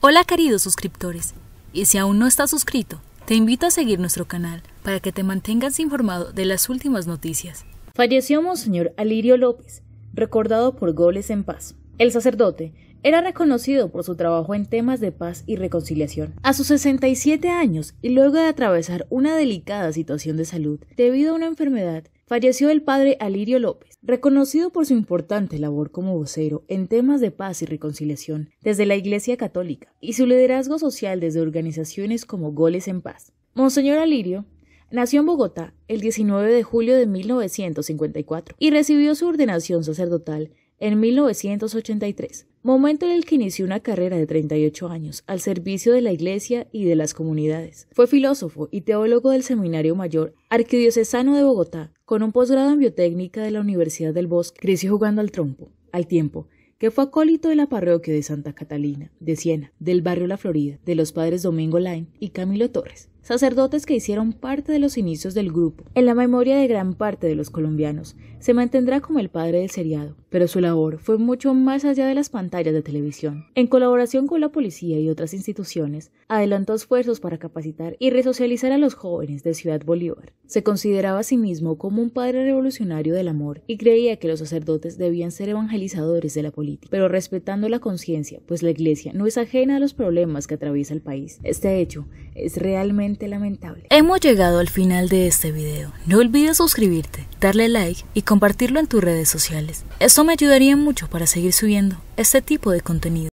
Hola queridos suscriptores, y si aún no estás suscrito, te invito a seguir nuestro canal para que te mantengas informado de las últimas noticias. Falleció Monseñor Alirio López, recordado por Goles en Paz. El sacerdote era reconocido por su trabajo en temas de paz y reconciliación. A sus 67 años y luego de atravesar una delicada situación de salud debido a una enfermedad, falleció el padre Alirio López, reconocido por su importante labor como vocero en temas de paz y reconciliación desde la Iglesia Católica y su liderazgo social desde organizaciones como Goles en Paz. Monseñor Alirio nació en Bogotá el 19 de julio de 1954 y recibió su ordenación sacerdotal en 1983 momento en el que inició una carrera de 38 años al servicio de la Iglesia y de las comunidades. Fue filósofo y teólogo del Seminario Mayor Arquidiocesano de Bogotá, con un posgrado en biotécnica de la Universidad del Bosque, creció jugando al trompo, al tiempo, que fue acólito de la parroquia de Santa Catalina, de Siena, del barrio La Florida, de los padres Domingo Lain y Camilo Torres sacerdotes que hicieron parte de los inicios del grupo. En la memoria de gran parte de los colombianos, se mantendrá como el padre del seriado, pero su labor fue mucho más allá de las pantallas de televisión. En colaboración con la policía y otras instituciones, adelantó esfuerzos para capacitar y resocializar a los jóvenes de Ciudad Bolívar. Se consideraba a sí mismo como un padre revolucionario del amor y creía que los sacerdotes debían ser evangelizadores de la política, pero respetando la conciencia, pues la Iglesia no es ajena a los problemas que atraviesa el país. Este hecho es realmente lamentable. Hemos llegado al final de este video. No olvides suscribirte, darle like y compartirlo en tus redes sociales. Esto me ayudaría mucho para seguir subiendo este tipo de contenido.